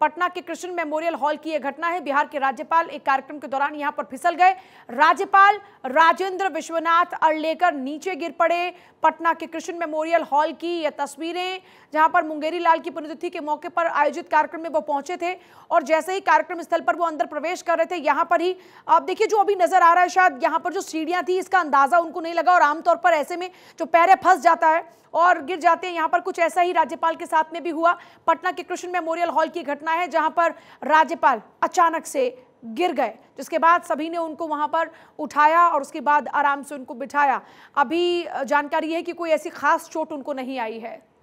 पटना के Krishna memorial hall की यह घटना है बिहार के राज्यपाल एक कार्यक्रम के दौरान यहां पर फिसल गए राज्यपाल राजेंद्र विश्वनाथ अड़लेकर नीचे गिर पड़े पटना के कृष्ण मेमोरियल हॉल की यह तस्वीरें जहां पर मुंगेरी लाल की पुण्यतिथि के मौके पर आयोजित कार्यक्रम में वो पहुंचे थे और जैसे ही कार्यक्रम स्थल पर वो अंदर प्रवेश कर रहे थे यहां पर ही आप देखिए जो अभी नजर आ रहा है शायद यहाँ पर जो सीढ़ियां थी इसका अंदाजा उनको नहीं लगा और आमतौर पर ऐसे में जो पैरे फंस जाता है और गिर जाते हैं यहाँ पर कुछ ऐसा ही राज्यपाल के साथ में भी हुआ पटना के कृष्ण मेमोरियल हॉल की घटना घटना है जहां पर राज्यपाल अचानक से गिर गए जिसके बाद सभी ने उनको वहां पर उठाया और उसके बाद आराम से उनको बिठाया अभी जानकारी है कि कोई ऐसी खास चोट उनको नहीं आई है